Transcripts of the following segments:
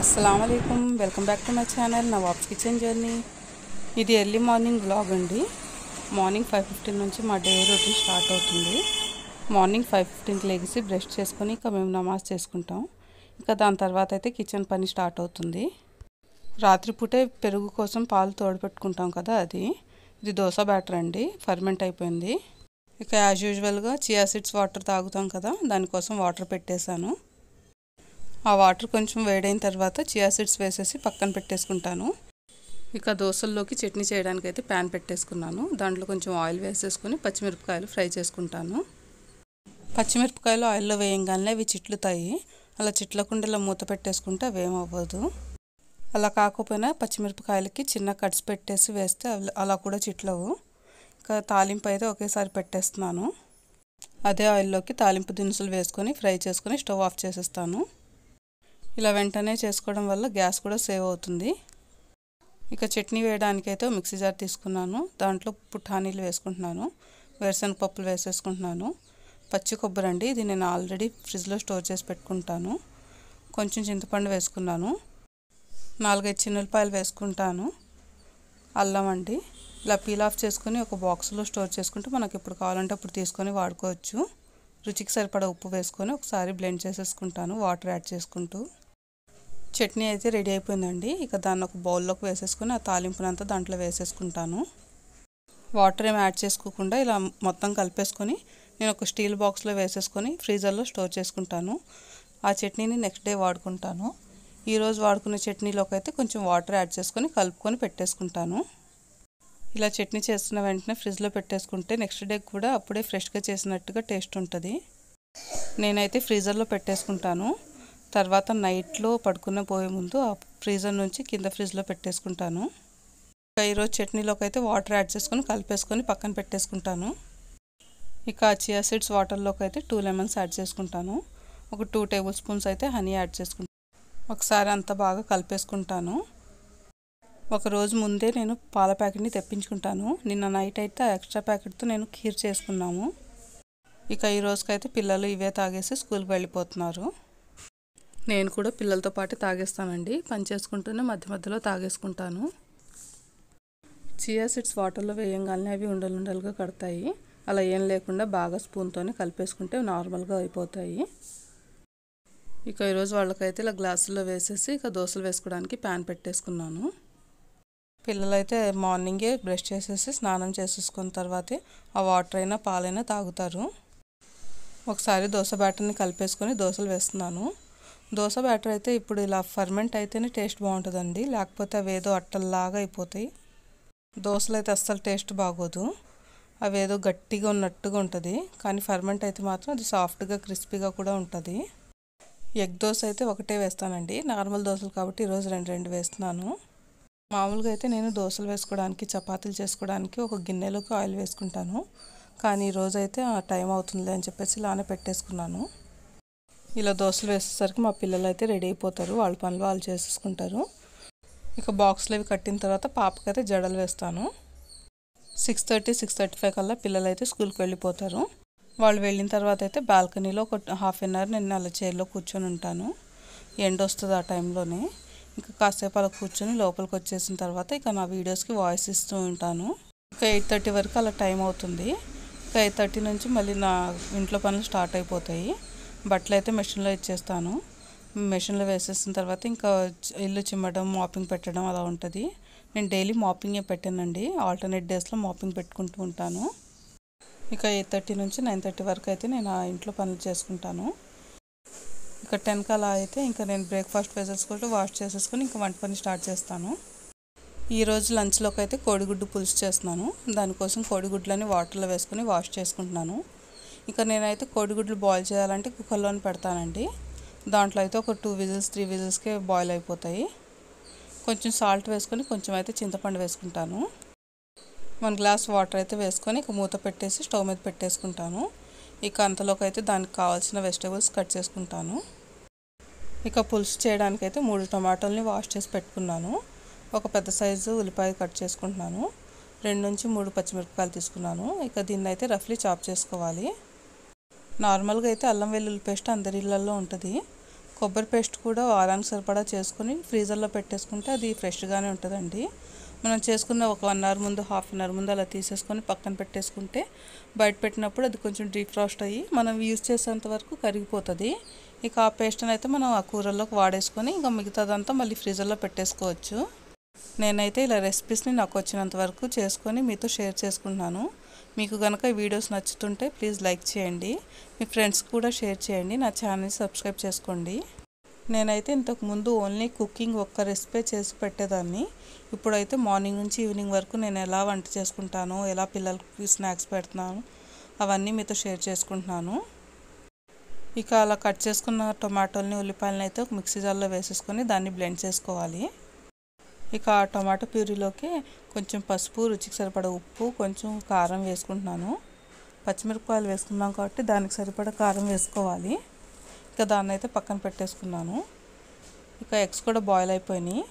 అస్సలం అయికం welcome back to my channel వాప్స్ కిచెన్ జర్నీ ఇది ఎర్లీ మార్నింగ్ బ్లాగ్ అండి మార్నింగ్ ఫైవ్ ఫిఫ్టీన్ నుంచి మా డే రొటీన్ స్టార్ట్ అవుతుంది మార్నింగ్ ఫైవ్ ఫిఫ్టీన్కి లెగిసి బ్రష్ చేసుకొని ఇంకా మేము నమాజ్ చేసుకుంటాం ఇంకా దాని తర్వాత అయితే కిచెన్ పని స్టార్ట్ అవుతుంది రాత్రిపూటే పెరుగు కోసం పాలు తోడపెట్టుకుంటాం కదా అది ఇది దోశ బ్యాటర్ అండి ఫర్మెంట్ అయిపోయింది ఇక యాజ్ యూజువల్గా చియా సీడ్స్ వాటర్ తాగుతాం కదా దానికోసం వాటర్ పెట్టేశాను ఆ వాటర్ కొంచెం వేడైన తర్వాత చియా సీడ్స్ వేసేసి పక్కన పెట్టేసుకుంటాను ఇక దోశల్లోకి చట్నీ చేయడానికి అయితే ప్యాన్ పెట్టేసుకున్నాను దాంట్లో కొంచెం ఆయిల్ వేసేసుకొని పచ్చిమిరపకాయలు ఫ్రై చేసుకుంటాను పచ్చిమిరపకాయలు ఆయిల్లో వేయంగానే అవి చిట్లుతాయి అలా చిట్లకుండా మూత పెట్టేసుకుంటే అవేం అలా కాకపోయినా పచ్చిమిరపకాయలకి చిన్న కట్స్ పెట్టేసి వేస్తే అలా కూడా చిట్లవు ఇంకా తాలింపు అయితే ఒకేసారి పెట్టేస్తున్నాను అదే ఆయిల్లోకి తాలింపు దినుసులు వేసుకొని ఫ్రై చేసుకొని స్టవ్ ఆఫ్ చేసేస్తాను ఇలా వెంటనే చేసుకోవడం వల్ల గ్యాస్ కూడా సేవ్ అవుతుంది ఇక చట్నీ వేయడానికైతే మిక్సీ జార్ తీసుకున్నాను దాంట్లో పుఠానీలు వేసుకుంటున్నాను వేరుశనగ పప్పులు వేసేసుకుంటున్నాను పచ్చి కొబ్బరి అండి ఇది నేను ఆల్రెడీ ఫ్రిడ్జ్లో స్టోర్ చేసి పెట్టుకుంటాను కొంచెం చింతపండు వేసుకున్నాను నాలుగైదు చిన్నులపాయలు వేసుకుంటాను అల్లం అండి ఇలా పీల్ ఆఫ్ చేసుకుని ఒక బాక్స్లో స్టోర్ చేసుకుంటే మనకి ఎప్పుడు కావాలంటే అప్పుడు తీసుకొని వాడుకోవచ్చు రుచికి సరిపడా ఉప్పు వేసుకొని ఒకసారి బ్లెండ్ చేసేసుకుంటాను వాటర్ యాడ్ చేసుకుంటూ చట్నీ అయితే రెడీ అయిపోయిందండి ఇక దాన్ని ఒక బౌల్లోకి వేసేసుకుని ఆ తాలింపునంతా దాంట్లో వేసేసుకుంటాను వాటర్ ఏమి యాడ్ చేసుకోకుండా ఇలా మొత్తం కలిపేసుకొని నేను ఒక స్టీల్ బాక్స్లో వేసేసుకొని ఫ్రీజర్లో స్టోర్ చేసుకుంటాను ఆ చట్నీని నెక్స్ట్ డే వాడుకుంటాను ఈరోజు వాడుకున్న చట్నీలోకి అయితే కొంచెం వాటర్ యాడ్ చేసుకొని కలుపుకొని పెట్టేసుకుంటాను ఇలా చట్నీ చేస్తున్న వెంటనే ఫ్రిడ్జ్లో పెట్టేసుకుంటే నెక్స్ట్ డే కూడా అప్పుడే ఫ్రెష్గా చేసినట్టుగా టేస్ట్ ఉంటుంది నేనైతే ఫ్రీజర్లో పెట్టేసుకుంటాను తర్వాత నైట్లో పడుకున్న పోయే ముందు ఆ ఫ్రీజర్ నుంచి కింద ఫ్రిడ్జ్లో పెట్టేసుకుంటాను ఈరోజు చట్నీలోకి అయితే వాటర్ యాడ్ చేసుకొని కలిపేసుకొని పక్కన పెట్టేసుకుంటాను ఇక చియా సీడ్స్ వాటర్లోకి అయితే టూ లెమన్స్ యాడ్ చేసుకుంటాను ఒక టూ టేబుల్ స్పూన్స్ అయితే హనీ యాడ్ చేసుకుంటాను ఒకసారి అంతా బాగా కలిపేసుకుంటాను ఒకరోజు ముందే నేను పాల ప్యాకెట్ని తెప్పించుకుంటాను నిన్న నైట్ అయితే ఎక్స్ట్రా ప్యాకెట్తో నేను ఖీర్ చేసుకున్నాము ఇక ఈ రోజుకైతే పిల్లలు ఇవే తాగేసి స్కూల్కి వెళ్ళిపోతున్నారు నేను కూడా పిల్లలతో పాటు తాగేస్తానండి పని చేసుకుంటూనే మధ్య మధ్యలో తాగేసుకుంటాను చియా సీడ్స్ వాటర్లో వేయంగానే అవి ఉండలుండలుగా కడతాయి అలా ఏం లేకుండా బాగా స్పూన్తోనే కలిపేసుకుంటే నార్మల్గా అయిపోతాయి ఇక ఈరోజు వాళ్ళకైతే ఇలా గ్లాసుల్లో వేసేసి ఇక దోశలు వేసుకోవడానికి ప్యాన్ పెట్టేసుకున్నాను పిల్లలైతే మార్నింగే బ్రష్ చేసేసి స్నానం చేసేసుకున్న తర్వాతే ఆ వాటర్ అయినా పాలైనా తాగుతారు ఒకసారి దోశ బ్యాటర్ని కలిపేసుకొని దోశలు వేస్తున్నాను దోశ బ్యాటర్ అయితే ఇప్పుడు ఇలా ఫర్మెంట్ అయితేనే టేస్ట్ బాగుంటుందండి లేకపోతే అవి ఏదో అట్టల్లాగా అయిపోతాయి దోశలు అయితే అస్సలు టేస్ట్ బాగోదు అవి ఏదో గట్టిగా ఉన్నట్టుగా ఉంటుంది కానీ ఫర్మెంట్ అయితే మాత్రం అది సాఫ్ట్గా క్రిస్పీగా కూడా ఉంటుంది ఎగ్ దోశ అయితే ఒకటే వేస్తానండి నార్మల్ దోశలు కాబట్టి ఈరోజు రెండు రెండు వేస్తున్నాను మామూలుగా అయితే నేను దోశలు వేసుకోవడానికి చపాతీలు చేసుకోవడానికి ఒక గిన్నెలోకి ఆయిల్ వేసుకుంటాను కానీ ఈరోజైతే టైం అవుతుంది అని చెప్పేసి ఇలానే పెట్టేసుకున్నాను ఇలా దోశలు వేసేసరికి మా పిల్లలు అయితే రెడీ అయిపోతారు వాళ్ళ పనులు వాళ్ళు చేసేసుకుంటారు ఇక బాక్స్లు అవి కట్టిన తర్వాత పాపకైతే జడలు వేస్తాను six thirty six thirty five కల్లా పిల్లలు అయితే స్కూల్కి వెళ్ళిపోతారు వాళ్ళు వెళ్ళిన తర్వాత అయితే బాల్కనీలో ఒక హాఫ్ అన్ అవర్ నేను అలా చైర్లో కూర్చొని ఉంటాను ఎండ్ వస్తుంది ఆ టైంలోనే ఇంకా కాసేపు అలా కూర్చొని లోపలికి వచ్చేసిన తర్వాత ఇక నా వీడియోస్కి వాయిస్ ఇస్తూ ఉంటాను ఇక ఎయిట్ థర్టీ వరకు అలా టైం అవుతుంది ఇక ఎయిట్ థర్టీ నుంచి మళ్ళీ నా ఇంట్లో పనులు స్టార్ట్ అయిపోతాయి బట్టలు అయితే మిషన్లో ఇచ్చేస్తాను మిషన్లో వేసేసిన తర్వాత ఇంకా ఇల్లు చిమ్మడం మాపింగ్ పెట్టడం అలా ఉంటుంది నేను డైలీ మాపింగే పెట్టానండి ఆల్టర్నేట్ డేస్లో మాపింగ్ పెట్టుకుంటూ ఉంటాను ఇక ఎయిట్ థర్టీ నుంచి నైన్ థర్టీ వరకు అయితే నేను ఆ ఇంట్లో పనులు చేసుకుంటాను ఇక టెన్ అలా అయితే ఇంకా నేను బ్రేక్ఫాస్ట్ వేసేసుకుంటూ వాష్ చేసేసుకొని ఇంకా వంట పని స్టార్ట్ చేస్తాను ఈరోజు లంచ్లోకి అయితే కోడిగుడ్డు పులుసు చేస్తున్నాను దానికోసం కోడిగుడ్లని వాటర్లో వేసుకొని వాష్ చేసుకుంటున్నాను ఇక నేనైతే కోడిగుడ్లు బాయిల్ చేయాలంటే కుక్కర్లోనే పెడతానండి దాంట్లో అయితే ఒక టూ విజిల్స్ త్రీ విజిల్స్కే బాయిల్ అయిపోతాయి కొంచెం సాల్ట్ వేసుకొని కొంచెం అయితే చింతపండు వేసుకుంటాను వన్ గ్లాస్ వాటర్ అయితే వేసుకొని ఇక మూత పెట్టేసి స్టవ్ మీద పెట్టేసుకుంటాను ఇక అంతలోకి అయితే దానికి కావాల్సిన వెజిటేబుల్స్ కట్ చేసుకుంటాను ఇక పులుసు చేయడానికి అయితే మూడు టమాటోల్ని వాష్ చేసి పెట్టుకున్నాను ఒక పెద్ద సైజు ఉల్లిపాయ కట్ చేసుకుంటున్నాను రెండు నుంచి మూడు పచ్చిమిరపకాయలు తీసుకున్నాను ఇక దీన్ని అయితే రఫ్లీ చాప్ చేసుకోవాలి నార్మల్గా అయితే అల్లం వెల్లుల్లి పేస్ట్ అందరి ఇళ్లలో ఉంటుంది కొబ్బరి పేస్ట్ కూడా వారానికి సరిపడా చేసుకొని ఫ్రీజర్లో పెట్టేసుకుంటే అది ఫ్రెష్గానే ఉంటుందండి మనం చేసుకున్న ఒక వన్ అవర్ ముందు హాఫ్ అన్ అవర్ ముందు అలా తీసేసుకొని పక్కన పెట్టేసుకుంటే బయట పెట్టినప్పుడు అది కొంచెం డీప్ ఫ్రాస్ట్ అయ్యి మనం యూజ్ చేసేంత వరకు కరిగిపోతుంది ఇక ఆ పేస్ట్ని అయితే మనం ఆ కూరల్లోకి వాడేసుకొని ఇంకా మిగతాదంతా మళ్ళీ ఫ్రీజర్లో పెట్టేసుకోవచ్చు నేనైతే ఇలా రెసిపీస్ని నాకు వచ్చినంత వరకు చేసుకొని మీతో షేర్ చేసుకుంటున్నాను మీకు కనుక వీడియోస్ నచ్చుతుంటే ప్లీజ్ లైక్ చేయండి మీ ఫ్రెండ్స్ కూడా షేర్ చేయండి నా ఛానల్ని సబ్స్క్రైబ్ చేసుకోండి నేనైతే ఇంతకుముందు ఓన్లీ కుకింగ్ ఒక్క రెసిపీ చేసి పెట్టేదాన్ని ఇప్పుడైతే మార్నింగ్ నుంచి ఈవినింగ్ వరకు నేను ఎలా వంట చేసుకుంటాను ఎలా పిల్లలకి స్నాక్స్ పెడుతున్నాను అవన్నీ మీతో షేర్ చేసుకుంటున్నాను ఇక అలా కట్ చేసుకున్న టొమాటోల్ని ఉల్లిపాయలని అయితే ఒక మిక్సీ జార్లో వేసేసుకొని దాన్ని బ్లెండ్ చేసుకోవాలి ఇక ఆ టమాటో ప్యూరీలోకి కొంచెం పసుపు రుచికి సరిపడ ఉప్పు కొంచెం కారం వేసుకుంటున్నాను పచ్చిమిరపకాయలు వేసుకున్నాం కాబట్టి దానికి సరిపడా కారం వేసుకోవాలి ఇక దాన్ని అయితే పక్కన పెట్టేసుకున్నాను ఇక ఎగ్స్ కూడా బాయిల్ అయిపోయినాయి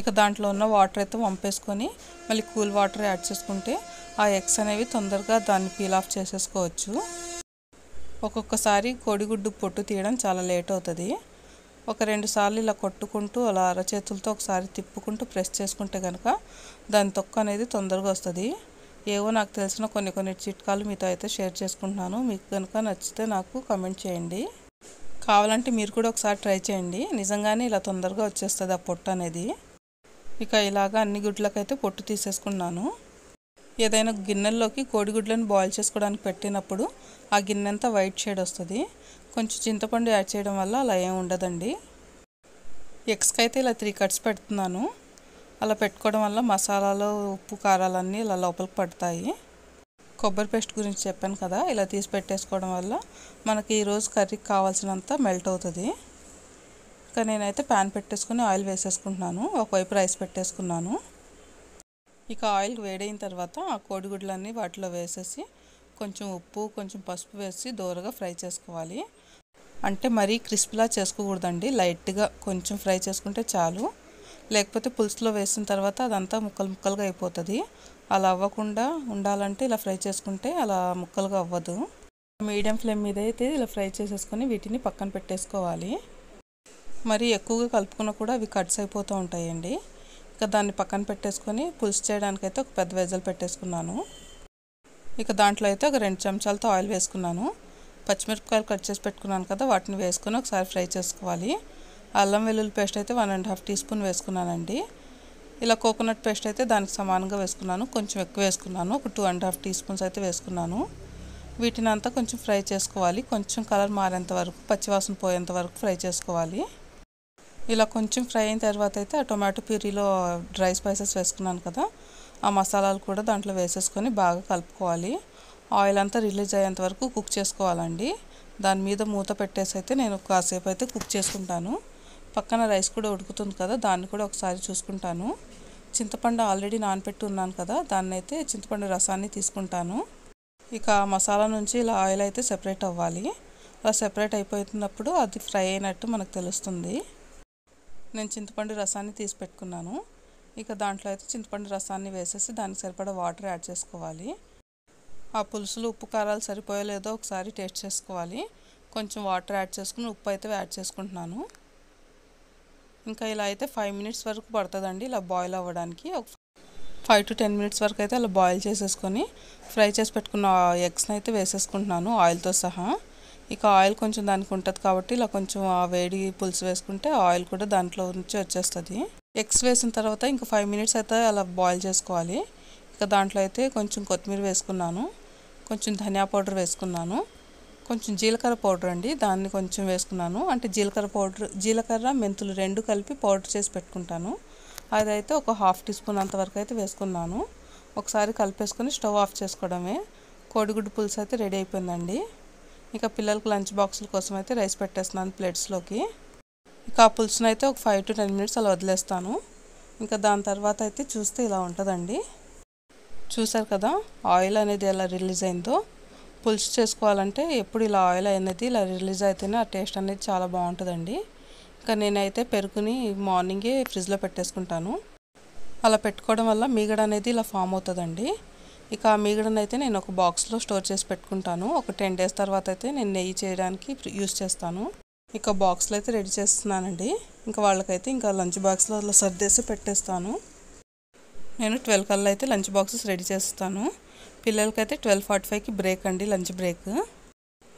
ఇక దాంట్లో ఉన్న వాటర్ అయితే వంపేసుకొని మళ్ళీ కూల్ వాటర్ యాడ్ చేసుకుంటే ఆ ఎగ్స్ అనేవి తొందరగా దాన్ని పీల్ ఆఫ్ చేసేసుకోవచ్చు ఒక్కొక్కసారి కోడిగుడ్డు పొట్టు తీయడం చాలా లేట్ అవుతుంది ఒక రెండు సార్లు ఇలా కొట్టుకుంటూ అలా అరచేతులతో ఒకసారి తిప్పుకుంటూ ప్రెస్ చేసుకుంటే కనుక దాని తొక్క అనేది తొందరగా వస్తుంది ఏవో నాకు తెలిసిన కొన్ని కొన్ని చిట్కాలు మీతో అయితే షేర్ చేసుకుంటున్నాను మీకు కనుక నచ్చితే నాకు కమెంట్ చేయండి కావాలంటే మీరు కూడా ఒకసారి ట్రై చేయండి నిజంగానే ఇలా తొందరగా వచ్చేస్తుంది ఆ పొట్టు అనేది ఇక ఇలాగ అన్ని గుడ్లకైతే పొట్టు తీసేసుకున్నాను ఏదైనా గిన్నెల్లోకి కోడిగుడ్లను బాయిల్ చేసుకోవడానికి పెట్టినప్పుడు ఆ గిన్నె అంతా వైట్ షేడ్ వస్తుంది కొంచెం చింతపండు యాడ్ చేయడం వల్ల అలా ఏం ఉండదండి ఎగ్స్కి అయితే ఇలా త్రీ కట్స్ పెడుతున్నాను అలా పెట్టుకోవడం వల్ల మసాలాలు ఉప్పు కారాలన్నీ ఇలా లోపలికి పడతాయి కొబ్బరి పేస్ట్ గురించి చెప్పాను కదా ఇలా తీసి పెట్టేసుకోవడం వల్ల మనకి ఈరోజు కర్రీకి కావాల్సినంత మెల్ట్ అవుతుంది ఇంకా నేనైతే ప్యాన్ పెట్టేసుకుని ఆయిల్ వేసేసుకుంటున్నాను ఒకవైపు రైస్ పెట్టేసుకున్నాను ఇక ఆయిల్ వేడైన తర్వాత ఆ కోడిగుడ్లన్నీ వాటిలో వేసేసి కొంచెం ఉప్పు కొంచెం పసుపు వేసి దోరగా ఫ్రై చేసుకోవాలి అంటే మరీ క్రిస్ప్లా చేసుకోకూడదండి లైట్గా కొంచెం ఫ్రై చేసుకుంటే చాలు లేకపోతే పులుసులో వేసిన తర్వాత అదంతా ముక్కలు ముక్కలుగా అయిపోతుంది అలా అవ్వకుండా ఉండాలంటే ఇలా ఫ్రై చేసుకుంటే అలా ముక్కలుగా అవ్వదు మీడియం ఫ్లేమ్ మీద అయితే ఇలా ఫ్రై చేసేసుకొని వీటిని పక్కన పెట్టేసుకోవాలి మరి ఎక్కువగా కలుపుకున్నా కూడా అవి కట్స్ అయిపోతూ ఉంటాయండి ఇక దాన్ని పక్కన పెట్టేసుకొని పులుసు చేయడానికైతే ఒక పెద్ద వెజల్ పెట్టేసుకున్నాను ఇక దాంట్లో అయితే ఒక రెండు చెంచాలతో ఆయిల్ వేసుకున్నాను పచ్చిమిరపకాయలు కట్ చేసి పెట్టుకున్నాను కదా వాటిని వేసుకొని ఒకసారి ఫ్రై చేసుకోవాలి అల్లం వెల్లుల్లి పేస్ట్ అయితే one and half teaspoon వేసుకున్నానండి ఇలా కోకోనట్ పేస్ట్ అయితే దానికి సమానంగా వేసుకున్నాను కొంచెం ఎక్కువ వేసుకున్నాను ఒక two and half teaspoons అయితే వేసుకున్నాను వీటిని అంతా కొంచెం ఫ్రై చేసుకోవాలి కొంచెం కలర్ మారేంత వరకు పచ్చివాసన పోయేంత వరకు ఫ్రై చేసుకోవాలి ఇలా కొంచెం ఫ్రై అయిన తర్వాత అయితే ఆ టొమాటో ప్యూరీలో డ్రై స్పైసెస్ వేసుకున్నాను కదా ఆ మసాలాలు కూడా దాంట్లో వేసేసుకొని బాగా కలుపుకోవాలి ఆయిల్ అంతా రిలీజ్ అయ్యేంత వరకు కుక్ చేసుకోవాలండి దాని మీద మూత పెట్టేసి అయితే నేను కాసేపు అయితే కుక్ చేసుకుంటాను పక్కన రైస్ కూడా ఉడుకుతుంది కదా దాన్ని కూడా ఒకసారి చూసుకుంటాను చింతపండు ఆల్రెడీ నానపెట్టి ఉన్నాను కదా దాన్ని అయితే చింతపండు రసాన్ని తీసుకుంటాను ఇక మసాలా నుంచి ఇలా ఆయిల్ అయితే సెపరేట్ అవ్వాలి అలా సెపరేట్ అయిపోతున్నప్పుడు అది ఫ్రై అయినట్టు మనకు తెలుస్తుంది నేను చింతపండు రసాన్ని తీసి పెట్టుకున్నాను ఇక దాంట్లో అయితే చింతపండు రసాన్ని వేసేసి దానికి సరిపడా వాటర్ యాడ్ చేసుకోవాలి ఆ పులుసులు ఉప్పు కారాలు సరిపోయా లేదో ఒకసారి టేస్ట్ చేసుకోవాలి కొంచెం వాటర్ యాడ్ చేసుకుని ఉప్పు అయితే యాడ్ చేసుకుంటున్నాను ఇంకా ఇలా అయితే ఫైవ్ మినిట్స్ వరకు పడుతుందండి ఇలా బాయిల్ అవ్వడానికి ఒక ఫైవ్ టు టెన్ మినిట్స్ వరకు అయితే అలా బాయిల్ చేసేసుకొని ఫ్రై చేసి పెట్టుకున్న ఎగ్స్ని అయితే వేసేసుకుంటున్నాను ఆయిల్తో సహా ఇక ఆయిల్ కొంచెం దానికి ఉంటుంది కాబట్టి ఇలా కొంచెం ఆ వేడి పులుసు వేసుకుంటే ఆయిల్ కూడా దాంట్లో నుంచి వచ్చేస్తుంది ఎగ్స్ వేసిన తర్వాత ఇంకా ఫైవ్ మినిట్స్ అయితే అలా బాయిల్ చేసుకోవాలి ఇక దాంట్లో అయితే కొంచెం కొత్తిమీర వేసుకున్నాను కొంచెం ధనియా పౌడర్ వేసుకున్నాను కొంచెం జీలకర్ర పౌడర్ అండి దాన్ని కొంచెం వేసుకున్నాను అంటే జీలకర్ర పౌడర్ జీలకర్ర మెంతులు రెండు కలిపి పౌడర్ చేసి పెట్టుకుంటాను అదైతే ఒక హాఫ్ టీ స్పూన్ అంతవరకు అయితే వేసుకున్నాను ఒకసారి కలిపేసుకొని స్టవ్ ఆఫ్ చేసుకోవడమే కోడిగుడ్డు పులుసు అయితే రెడీ అయిపోయిందండి ఇంకా పిల్లలకు లంచ్ బాక్సుల కోసం అయితే రైస్ పెట్టేస్తున్నాను ప్లేట్స్లోకి ఇంకా ఆ పులుసునైతే ఒక ఫైవ్ టు టెన్ మినిట్స్ అలా వదిలేస్తాను ఇంకా దాని తర్వాత అయితే చూస్తే ఇలా ఉంటుందండి చూసారు కదా ఆయిల్ అనేది ఎలా రిలీజ్ అయిందో పులుసు చేసుకోవాలంటే ఎప్పుడు ఇలా ఆయిల్ అనేది ఇలా రిలీజ్ అయితేనే ఆ టేస్ట్ అనేది చాలా బాగుంటుందండి ఇంకా నేనైతే పెరుగుని మార్నింగే ఫ్రిడ్జ్లో పెట్టేసుకుంటాను అలా పెట్టుకోవడం వల్ల మీగడ అనేది ఇలా ఫామ్ అవుతుందండి ఇక ఆ మీగడని అయితే నేను ఒక బాక్స్లో స్టోర్ చేసి పెట్టుకుంటాను ఒక టెన్ డేస్ తర్వాత అయితే నేను నెయ్యి చేయడానికి యూస్ చేస్తాను ఇక బాక్స్లో అయితే రెడీ చేస్తున్నానండి ఇంకా వాళ్ళకైతే ఇంకా లంచ్ బాక్స్లో అలా సర్దేసి పెట్టేస్తాను నేను ట్వెల్వ్ కల్లా అయితే లంచ్ బాక్సెస్ రెడీ చేస్తాను పిల్లలకైతే ట్వెల్వ్ ఫార్టీ ఫైవ్కి బ్రేక్ అండి లంచ్ బ్రేక్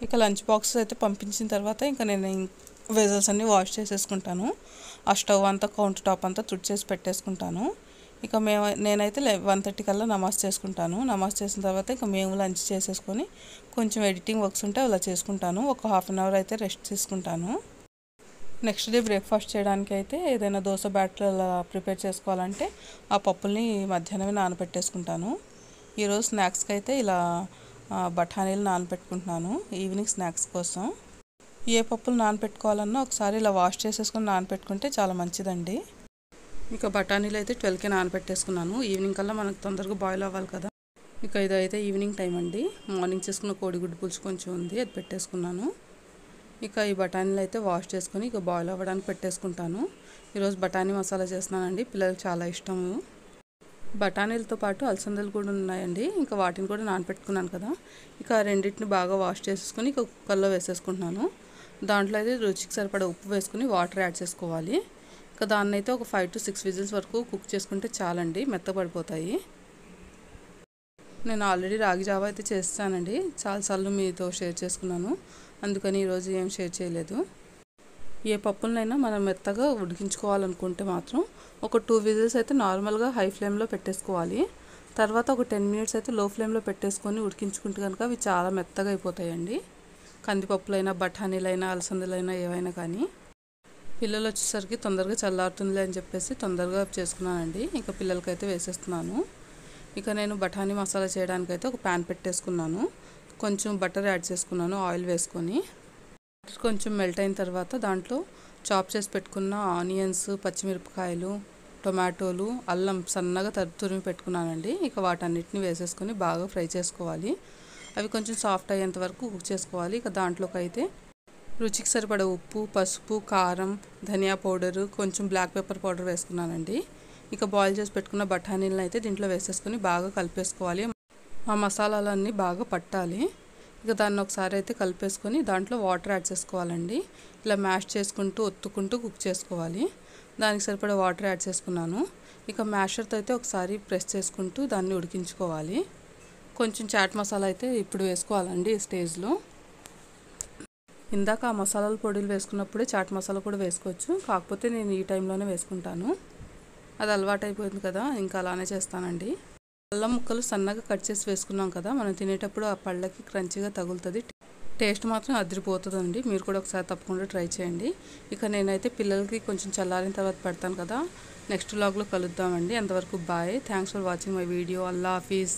ఇక లంచ్ బాక్సెస్ అయితే పంపించిన తర్వాత ఇంకా నేను వెజల్స్ అన్నీ వాష్ చేసేసుకుంటాను ఆ స్టవ్ అంతా కౌంటర్ టాప్ అంతా తుడి చేసి పెట్టేసుకుంటాను ఇక మేము నేనైతే వన్ థర్టీ కల్లా నమాజ్ చేసుకుంటాను నమాజ్ చేసిన తర్వాత ఇక మేము లంచ్ చేసేసుకొని కొంచెం ఎడిటింగ్ వర్క్స్ ఉంటే అలా చేసుకుంటాను ఒక హాఫ్ అన్ అవర్ అయితే రెస్ట్ తీసుకుంటాను నెక్స్ట్ డే బ్రేక్ఫాస్ట్ చేయడానికి అయితే ఏదైనా దోశ బ్యాటర్ ప్రిపేర్ చేసుకోవాలంటే ఆ పప్పుల్ని మధ్యాహ్నమే నానబెట్టేసుకుంటాను ఈరోజు స్నాక్స్కి అయితే ఇలా బఠానీలు నానపెట్టుకుంటున్నాను ఈవినింగ్ స్నాక్స్ కోసం ఏ పప్పులు నానబెట్టుకోవాలన్నా ఒకసారి ఇలా వాష్ చేసేసుకుని నానబెట్టుకుంటే చాలా మంచిదండి ఇంకా బఠానీలు అయితే ట్వెల్వ్కే నానబెట్టేసుకున్నాను ఈవినింగ్ కల్లా మనకు తొందరగా బాయిల్ అవ్వాలి కదా ఇక ఇదైతే ఈవినింగ్ టైం అండి మార్నింగ్ చేసుకున్న కోడిగుడ్డు పులుసు కొంచెం ఉంది అది పెట్టేసుకున్నాను ఇక ఈ బఠానీలు అయితే వాష్ చేసుకొని ఇక బాయిల్ అవ్వడానికి పెట్టేసుకుంటాను ఈరోజు బఠానీ మసాలా చేస్తున్నానండి పిల్లలకు చాలా ఇష్టము బఠానీలతో పాటు అలసందలు కూడా ఉన్నాయండి ఇంకా వాటిని కూడా నానపెట్టుకున్నాను కదా ఇక రెండింటిని బాగా వాష్ చేసుకుని ఇక కుక్కర్లో వేసేసుకుంటున్నాను దాంట్లో అయితే రుచికి సరిపడే ఉప్పు వేసుకుని వాటర్ యాడ్ చేసుకోవాలి ఇంకా దాన్ని అయితే ఒక ఫైవ్ టు సిక్స్ విజిల్స్ వరకు కుక్ చేసుకుంటే చాలండి మెత్తపడిపోతాయి నేను ఆల్రెడీ రాగి జావా అయితే చేస్తానండి చాలాసార్లు మీతో షేర్ చేసుకున్నాను అందుకని ఈరోజు ఏం షేర్ చేయలేదు ఏ పప్పులనైనా మనం మెత్తగా ఉడికించుకోవాలనుకుంటే మాత్రం ఒక టూ విజిల్స్ అయితే నార్మల్గా హై ఫ్లేమ్లో పెట్టేసుకోవాలి తర్వాత ఒక టెన్ మినిట్స్ అయితే లో ఫ్లేమ్లో పెట్టేసుకొని ఉడికించుకుంటే కనుక అవి చాలా మెత్తగా అయిపోతాయండి కందిపప్పులైనా బఠానీలైనా అలసందలైనా ఏవైనా కానీ పిల్లలు వచ్చేసరికి తొందరగా చల్లారుతుంది అని చెప్పేసి తొందరగా చేసుకున్నానండి ఇంకా పిల్లలకైతే వేసేస్తున్నాను ఇక నేను బఠానీ మసాలా చేయడానికైతే ఒక ప్యాన్ పెట్టేసుకున్నాను కొంచెం బటర్ యాడ్ చేసుకున్నాను ఆయిల్ వేసుకొని బటర్ కొంచెం మెల్ట్ అయిన తర్వాత దాంట్లో చాప్ చేసి పెట్టుకున్న ఆనియన్స్ పచ్చిమిరపకాయలు టొమాటోలు అల్లం సన్నగా తురిమి పెట్టుకున్నానండి ఇక వాటన్నిటిని వేసేసుకొని బాగా ఫ్రై చేసుకోవాలి అవి కొంచెం సాఫ్ట్ అయ్యేంత వరకు కుక్ చేసుకోవాలి ఇక దాంట్లోకి అయితే రుచికి సరిపడ ఉప్పు పసుపు కారం ధనియా పౌడరు కొంచెం బ్లాక్ పెప్పర్ పౌడర్ వేసుకున్నానండి ఇక బాయిల్ చేసి పెట్టుకున్న బఠానీలను అయితే దీంట్లో వేసేసుకొని బాగా కలిపేసుకోవాలి ఆ మసాలాలన్నీ బాగా పట్టాలి ఇక దాన్ని ఒకసారి అయితే కలిపేసుకొని దాంట్లో వాటర్ యాడ్ చేసుకోవాలండి ఇలా మ్యాష్ చేసుకుంటూ ఒత్తుకుంటూ కుక్ చేసుకోవాలి దానికి సరిపడే వాటర్ యాడ్ చేసుకున్నాను ఇక మ్యాషర్తో అయితే ఒకసారి ప్రెస్ చేసుకుంటూ దాన్ని ఉడికించుకోవాలి కొంచెం చాట్ మసాలా అయితే ఇప్పుడు వేసుకోవాలండి ఈ స్టేజ్లో ఇందాక ఆ మసాలాల పొడిలు వేసుకున్నప్పుడే చాట్ మసాలా కూడా వేసుకోవచ్చు కాకపోతే నేను ఈ టైంలోనే వేసుకుంటాను అది అలవాటు అయిపోయింది కదా ఇంకా అలానే చేస్తానండి అల్లం ముక్కలు సన్నగా కట్ చేసి వేసుకున్నాం కదా మనం తినేటప్పుడు ఆ పళ్ళకి క్రంచిగా తగులుతుంది టేస్ట్ మాత్రం అదిరిపోతుందండి మీరు కూడా ఒకసారి తప్పకుండా ట్రై చేయండి ఇక నేనైతే పిల్లలకి కొంచెం చల్లారిన తర్వాత పెడతాను కదా నెక్స్ట్ లాగ్లో కలుద్దామండి అంతవరకు bye thanks for watching my video అల్లా హాఫీస్